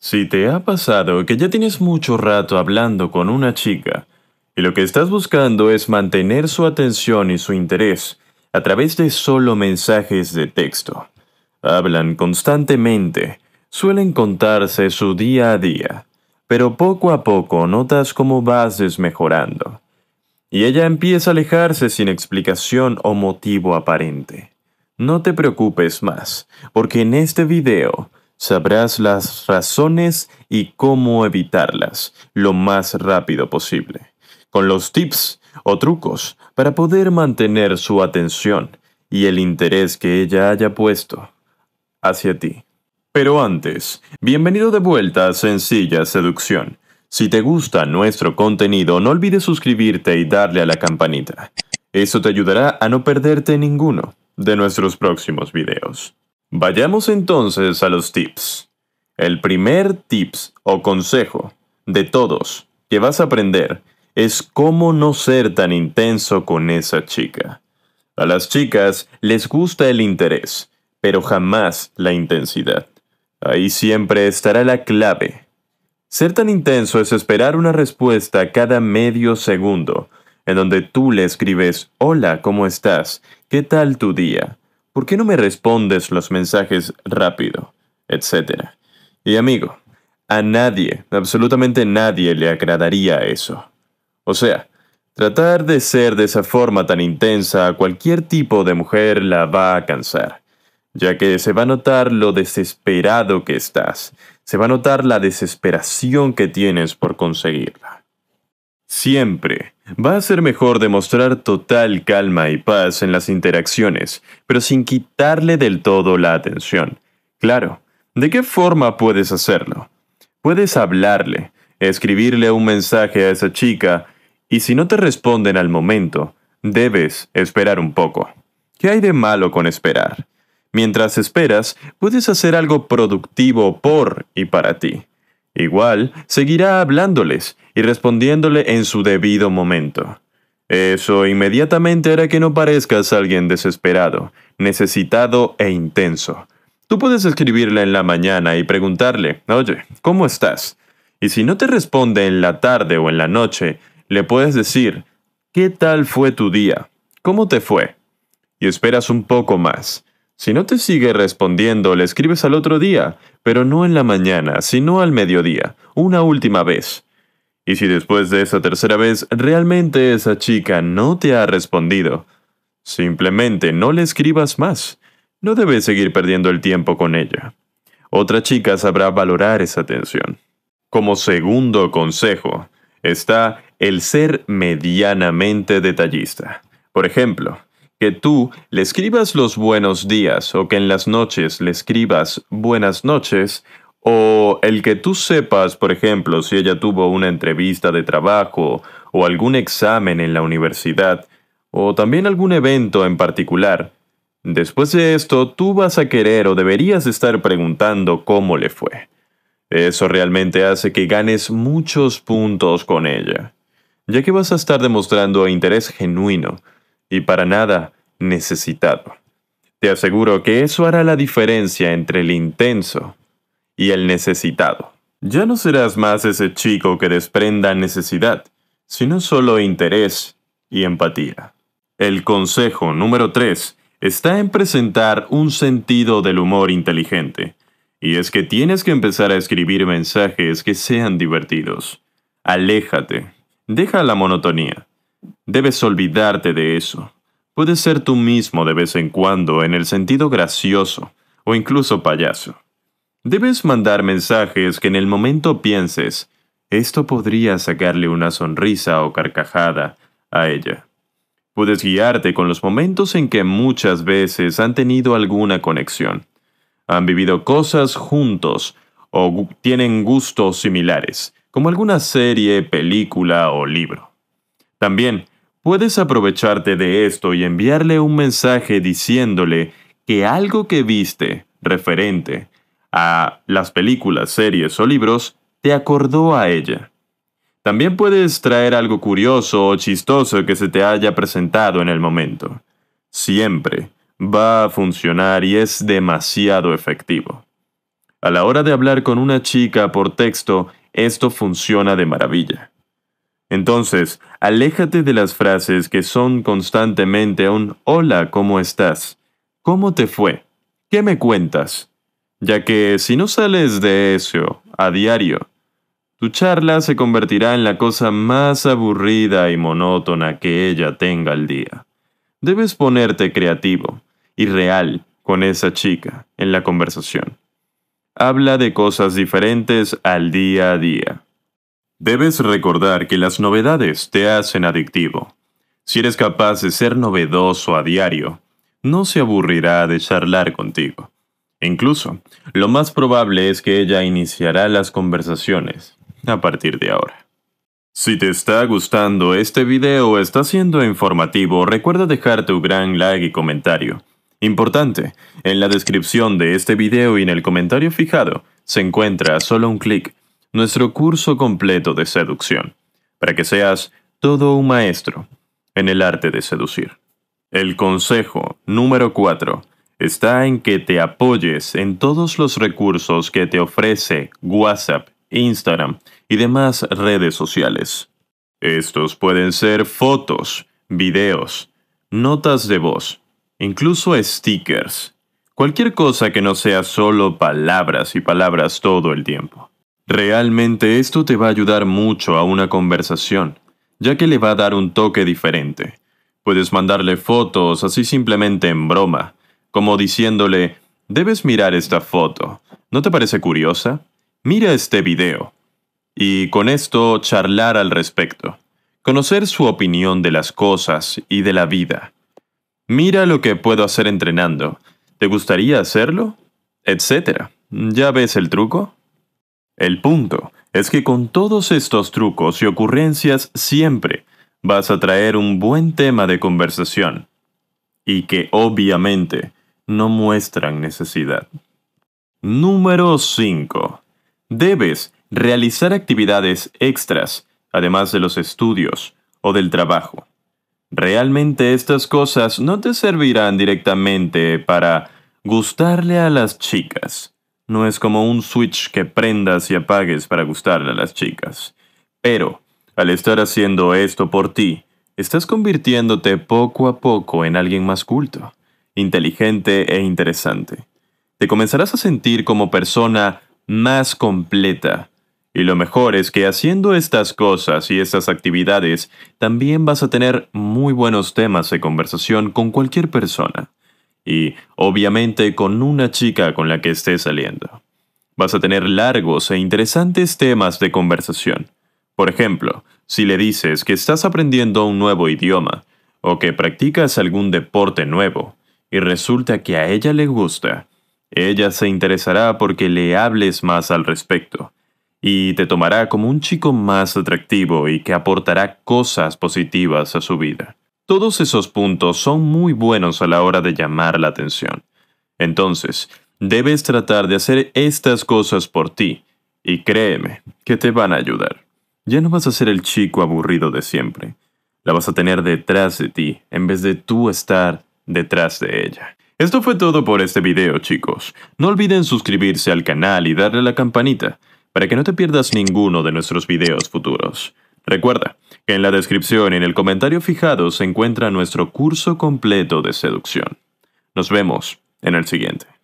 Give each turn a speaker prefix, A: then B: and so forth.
A: Si te ha pasado que ya tienes mucho rato hablando con una chica y lo que estás buscando es mantener su atención y su interés a través de solo mensajes de texto. Hablan constantemente, suelen contarse su día a día, pero poco a poco notas cómo vas desmejorando. Y ella empieza a alejarse sin explicación o motivo aparente. No te preocupes más, porque en este video Sabrás las razones y cómo evitarlas lo más rápido posible, con los tips o trucos para poder mantener su atención y el interés que ella haya puesto hacia ti. Pero antes, bienvenido de vuelta a Sencilla Seducción. Si te gusta nuestro contenido, no olvides suscribirte y darle a la campanita. Eso te ayudará a no perderte ninguno de nuestros próximos videos. Vayamos entonces a los tips. El primer tips o consejo de todos que vas a aprender es cómo no ser tan intenso con esa chica. A las chicas les gusta el interés, pero jamás la intensidad. Ahí siempre estará la clave. Ser tan intenso es esperar una respuesta cada medio segundo, en donde tú le escribes, hola, ¿cómo estás? ¿Qué tal tu día? ¿Por qué no me respondes los mensajes rápido? Etcétera. Y amigo, a nadie, absolutamente nadie le agradaría eso. O sea, tratar de ser de esa forma tan intensa a cualquier tipo de mujer la va a cansar, ya que se va a notar lo desesperado que estás, se va a notar la desesperación que tienes por conseguirla. Siempre. Va a ser mejor demostrar total calma y paz en las interacciones, pero sin quitarle del todo la atención. Claro, ¿de qué forma puedes hacerlo? Puedes hablarle, escribirle un mensaje a esa chica, y si no te responden al momento, debes esperar un poco. ¿Qué hay de malo con esperar? Mientras esperas, puedes hacer algo productivo por y para ti. Igual, seguirá hablándoles y respondiéndole en su debido momento. Eso inmediatamente hará que no parezcas alguien desesperado, necesitado e intenso. Tú puedes escribirle en la mañana y preguntarle, oye, ¿cómo estás? Y si no te responde en la tarde o en la noche, le puedes decir, ¿qué tal fue tu día? ¿Cómo te fue? Y esperas un poco más. Si no te sigue respondiendo, le escribes al otro día, pero no en la mañana, sino al mediodía, una última vez. Y si después de esa tercera vez realmente esa chica no te ha respondido, simplemente no le escribas más. No debes seguir perdiendo el tiempo con ella. Otra chica sabrá valorar esa atención. Como segundo consejo está el ser medianamente detallista. Por ejemplo, que tú le escribas los buenos días o que en las noches le escribas buenas noches o el que tú sepas, por ejemplo, si ella tuvo una entrevista de trabajo o algún examen en la universidad, o también algún evento en particular. Después de esto, tú vas a querer o deberías estar preguntando cómo le fue. Eso realmente hace que ganes muchos puntos con ella, ya que vas a estar demostrando interés genuino y para nada necesitado. Te aseguro que eso hará la diferencia entre el intenso y el necesitado. Ya no serás más ese chico que desprenda necesidad, sino solo interés y empatía. El consejo número 3 está en presentar un sentido del humor inteligente, y es que tienes que empezar a escribir mensajes que sean divertidos. Aléjate, deja la monotonía. Debes olvidarte de eso. Puedes ser tú mismo de vez en cuando en el sentido gracioso o incluso payaso. Debes mandar mensajes que en el momento pienses, esto podría sacarle una sonrisa o carcajada a ella. Puedes guiarte con los momentos en que muchas veces han tenido alguna conexión, han vivido cosas juntos o tienen gustos similares, como alguna serie, película o libro. También puedes aprovecharte de esto y enviarle un mensaje diciéndole que algo que viste, referente, a las películas, series o libros, te acordó a ella. También puedes traer algo curioso o chistoso que se te haya presentado en el momento. Siempre va a funcionar y es demasiado efectivo. A la hora de hablar con una chica por texto, esto funciona de maravilla. Entonces, aléjate de las frases que son constantemente un hola, ¿cómo estás? ¿Cómo te fue? ¿Qué me cuentas? ya que si no sales de eso a diario, tu charla se convertirá en la cosa más aburrida y monótona que ella tenga al día. Debes ponerte creativo y real con esa chica en la conversación. Habla de cosas diferentes al día a día. Debes recordar que las novedades te hacen adictivo. Si eres capaz de ser novedoso a diario, no se aburrirá de charlar contigo. Incluso, lo más probable es que ella iniciará las conversaciones a partir de ahora. Si te está gustando este video o está siendo informativo, recuerda dejar tu gran like y comentario. Importante, en la descripción de este video y en el comentario fijado se encuentra a solo un clic nuestro curso completo de seducción, para que seas todo un maestro en el arte de seducir. El consejo número 4 está en que te apoyes en todos los recursos que te ofrece WhatsApp, Instagram y demás redes sociales. Estos pueden ser fotos, videos, notas de voz, incluso stickers, cualquier cosa que no sea solo palabras y palabras todo el tiempo. Realmente esto te va a ayudar mucho a una conversación, ya que le va a dar un toque diferente. Puedes mandarle fotos así simplemente en broma, como diciéndole, debes mirar esta foto, ¿no te parece curiosa? Mira este video. Y con esto charlar al respecto, conocer su opinión de las cosas y de la vida. Mira lo que puedo hacer entrenando. ¿Te gustaría hacerlo? Etcétera. ¿Ya ves el truco? El punto es que con todos estos trucos y ocurrencias siempre vas a traer un buen tema de conversación. Y que obviamente no muestran necesidad. Número 5. Debes realizar actividades extras, además de los estudios o del trabajo. Realmente estas cosas no te servirán directamente para gustarle a las chicas. No es como un switch que prendas y apagues para gustarle a las chicas. Pero, al estar haciendo esto por ti, estás convirtiéndote poco a poco en alguien más culto inteligente e interesante. Te comenzarás a sentir como persona más completa. Y lo mejor es que haciendo estas cosas y estas actividades, también vas a tener muy buenos temas de conversación con cualquier persona. Y obviamente con una chica con la que estés saliendo. Vas a tener largos e interesantes temas de conversación. Por ejemplo, si le dices que estás aprendiendo un nuevo idioma, o que practicas algún deporte nuevo, y resulta que a ella le gusta, ella se interesará porque le hables más al respecto y te tomará como un chico más atractivo y que aportará cosas positivas a su vida. Todos esos puntos son muy buenos a la hora de llamar la atención. Entonces, debes tratar de hacer estas cosas por ti y créeme que te van a ayudar. Ya no vas a ser el chico aburrido de siempre. La vas a tener detrás de ti en vez de tú estar detrás de ella. Esto fue todo por este video chicos. No olviden suscribirse al canal y darle la campanita para que no te pierdas ninguno de nuestros videos futuros. Recuerda que en la descripción y en el comentario fijado se encuentra nuestro curso completo de seducción. Nos vemos en el siguiente.